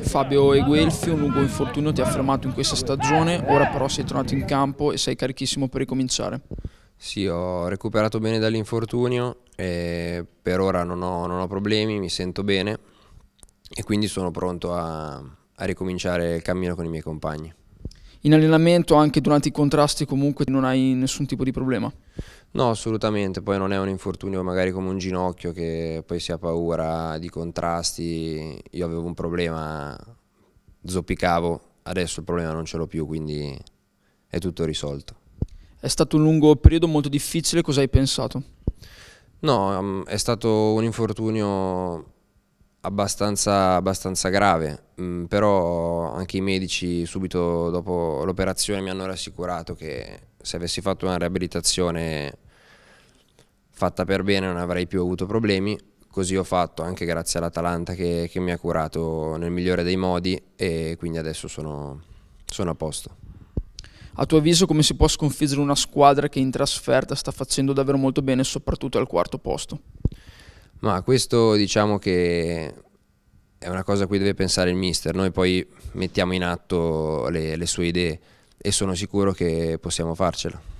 Fabio Eguelfi, un lungo infortunio ti ha fermato in questa stagione, ora però sei tornato in campo e sei carichissimo per ricominciare. Sì, ho recuperato bene dall'infortunio e per ora non ho, non ho, problemi, mi sento bene e quindi sono pronto a, a ricominciare il cammino con i miei compagni in allenamento, anche durante i contrasti, comunque non hai nessun tipo di problema? No, assolutamente, poi non è un infortunio magari come un ginocchio che poi si ha paura di contrasti, io avevo un problema, zoppicavo, adesso il problema non ce l'ho più, quindi è tutto risolto. È stato un lungo periodo molto difficile, cosa hai pensato? No, è stato un infortunio abbastanza, abbastanza grave, mm, però anche i medici subito dopo l'operazione mi hanno rassicurato che se avessi fatto una riabilitazione fatta per bene non avrei più avuto problemi, così ho fatto anche grazie all'Atalanta che, che mi ha curato nel migliore dei modi e quindi adesso sono, sono a posto. A tuo avviso come si può sconfiggere una squadra che in trasferta sta facendo davvero molto bene soprattutto al quarto posto? Ma questo diciamo che è una cosa a cui deve pensare il mister, noi poi mettiamo in atto le, le sue idee e sono sicuro che possiamo farcela.